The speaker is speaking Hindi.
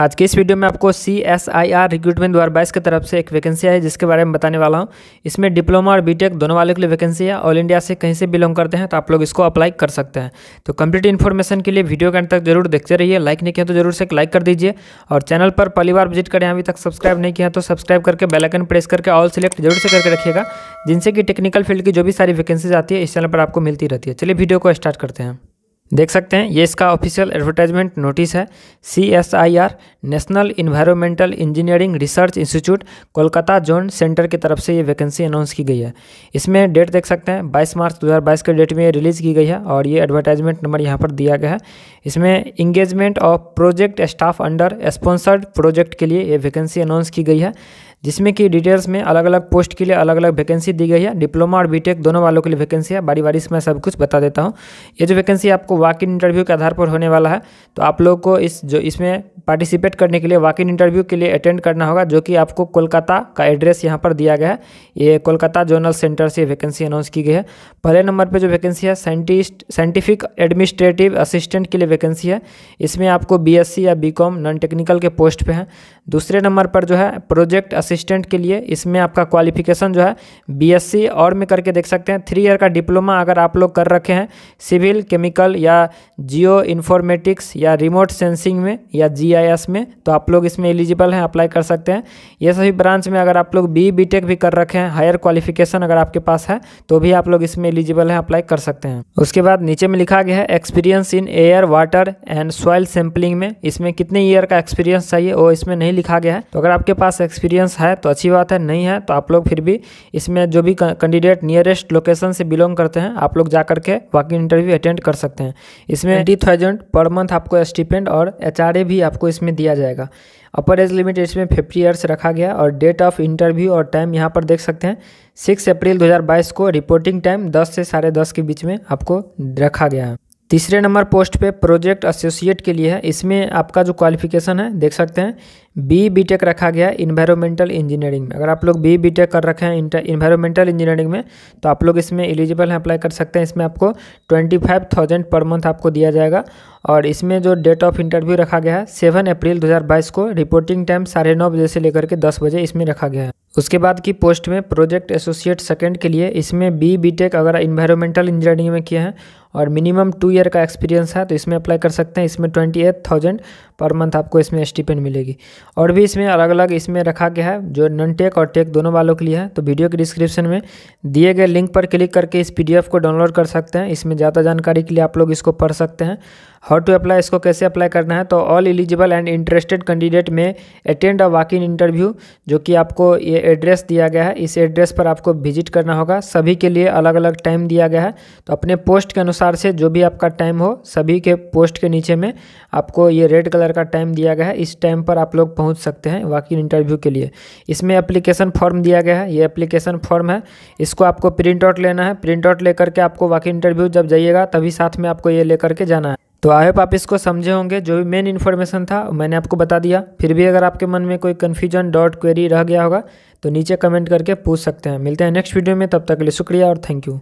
आज के इस वीडियो में आपको C S I R recruitment द्वारा बाईस की तरफ से एक वैकेंसी है जिसके बारे में बताने वाला हूँ इसमें डिप्लोमा और बीटेक दोनों वालों के लिए वैकेंसी है ऑल इंडिया से कहीं से बिलोंग करते हैं तो आप लोग इसको अप्लाई कर सकते हैं तो कंप्लीट इन्फॉर्मेशन के लिए वीडियो के अंत तक जरूर देखते रहिए लाइक नहीं किया तो जरूर से एक लाइक कर दीजिए और चैनल पर पहली बार विजिट करें अभी तक सब्सक्राइब नहीं किया तो सब्सक्राइब करके बेलाइकन प्रेस करके ऑल सेलेक्ट जरूर से करके रखिएगा जिनसे कि टेक्निकल फील्ड की जो भी सारी वैकेंसीज आती है इस चैनल पर आपको मिलती रहती है चलिए वीडियो को स्टार्ट करते हैं देख सकते हैं ये इसका ऑफिशियल एडवर्टाइजमेंट नोटिस है C S I R National Environmental Engineering Research Institute Kolkata zone centre की तरफ से ये वैकेंसी अनाउंस की गई है इसमें डेट देख सकते हैं 22 मार्च 2022 के डेट में ये रिलीज़ की गई है और ये एडवर्टाइजमेंट नंबर यहाँ पर दिया गया है इसमें engagement of project staff under sponsored project के लिए ये वैकेंसी अनाउंस की गई है जिसमें कि डिटेल्स में अलग अलग पोस्ट के लिए अलग अलग वैकेंसी दी गई है डिप्लोमा और बीटेक दोनों वालों के लिए वैकेंसी है बारी बारी से मैं सब कुछ बता देता हूँ ये जो वैकेंसी आपको वाक इन इंटरव्यू के आधार पर होने वाला है तो आप लोग को इस जो इसमें पार्टिसिपेट करने के लिए वाक इन इंटरव्यू के लिए अटेंड करना होगा जो कि आपको कोलकाता का एड्रेस यहाँ पर दिया गया है ये कोलकाता जोनल सेंटर से वैकेंसी अनाउंस की गई है पहले नंबर पर जो वैकेंसी है साइंटिस्ट साइंटिफिक एडमिनिस्ट्रेटिव असिस्टेंट के लिए वैकेंसी है इसमें आपको बी या बी नॉन टेक्निकल के पोस्ट पर हैं दूसरे नंबर पर जो है प्रोजेक्ट असिस्टेंट के लिए इसमें आपका क्वालिफिकेशन जो है बीएससी और में करके देख सकते हैं थ्री ईयर का डिप्लोमा अगर आप लोग कर रखे हैं सिविल केमिकल या जियो इन्फॉर्मेटिक्स या रिमोट सेंसिंग में या जीआईएस में तो आप लोग इसमें एलिजिबल हैं अप्लाई कर सकते हैं ये सभी ब्रांच में अगर आप लोग बी बी भी कर रखे हैं हायर क्वालिफिकेशन अगर आपके पास है तो भी आप लोग इसमें एलिजिबल हैं अप्लाई कर सकते हैं उसके बाद नीचे में लिखा गया है experience in air water and soil sampling में इसमें कितने ईयर का एक्सपीरियंस चाहिए वो इसमें नहीं लिखा गया है तो अगर आपके पास एक्सपीरियंस है तो अच्छी बात है नहीं है तो आप लोग फिर भी इसमें जो भी कैंडिडेट नियरेस्ट लोकेशन से बिलोंग करते हैं आप लोग जा करके वाकई इंटरव्यू अटेंड कर सकते हैं इसमें एटी थाउजेंड पर मंथ आपको स्टिपेंड और एच भी आपको इसमें दिया जाएगा अपर एज लिमिट इसमें फिफ्टी ईयर्स रखा गया और डेट ऑफ इंटरव्यू और टाइम यहाँ पर देख सकते हैं सिक्स अप्रैल दो को रिपोर्टिंग टाइम दस से साढ़े दस के बीच में आपको रखा गया है तीसरे नंबर पोस्ट पे प्रोजेक्ट एसोसिएट के लिए है इसमें आपका जो क्वालिफिकेशन है देख सकते हैं बी बी टेक रखा गया है इन्वायरमेंटल इंजीनियरिंग में अगर आप लोग बी बी टेक कर रखे हैं इन्वायरमेंटल इंजीनियरिंग में तो आप लोग इसमें एलिजिबल हैं अप्लाई कर सकते हैं इसमें आपको twenty five thousand per month आपको दिया जाएगा और इसमें जो डेट ऑफ इंटरव्यू रखा गया है सेवन अप्रैल 2022 को रिपोर्टिंग टाइम साढ़े नौ बजे से लेकर के दस बजे इसमें रखा गया है उसके बाद की पोस्ट में प्रोजेक्ट एसोसिएट सेकेंड के लिए इसमें बी बी टेक अगर इन्वायरमेंटल इंजीनियरिंग में किए हैं और मिनिमम टू ईयर का एक्सपीरियंस है तो इसमें अप्लाई कर सकते हैं इसमें twenty eight thousand per month आपको इसमें स्टिपेंड मिलेगी और भी इसमें अलग अलग इसमें रखा गया है जो नन टेक और टेक दोनों वालों के लिए है तो वीडियो के डिस्क्रिप्शन में दिए गए लिंक पर क्लिक करके इस पी को डाउनलोड कर सकते हैं इसमें ज़्यादा जानकारी के लिए आप लोग इसको पढ़ सकते हैं हाउ टू अप्लाई इसको कैसे अप्लाई करना है तो all eligible and interested candidate may attend a walk in interview जो कि आपको ये एड्रेस दिया गया है इस एड्रेस पर आपको विजिट करना होगा सभी के लिए अलग अलग टाइम दिया गया है तो अपने पोस्ट के अनुसार से जो भी आपका टाइम हो सभी के पोस्ट के नीचे में आपको ये रेड कलर का टाइम दिया गया है इस टाइम पर आप लोग पहुँच सकते हैं वॉक इन इंटरव्यू के लिए इसमें अप्लीकेशन फॉर्म दिया गया है ये अप्लीकेशन फॉर्म है इसको आपको प्रिंट आउट लेना है प्रिंट आउट लेकर के आपको इन इंटरव्यू जब जाइएगा तभी साथ में आपको ये लेकर के जाना है तो आई होप आप इसको समझे होंगे जो भी मेन इन्फॉर्मेशन था मैंने आपको बता दिया फिर भी अगर आपके मन में कोई कन्फ्यूजन डॉट क्वेरी रह गया होगा तो नीचे कमेंट करके पूछ सकते हैं मिलते हैं नेक्स्ट वीडियो में तब तक के लिए शुक्रिया और थैंक यू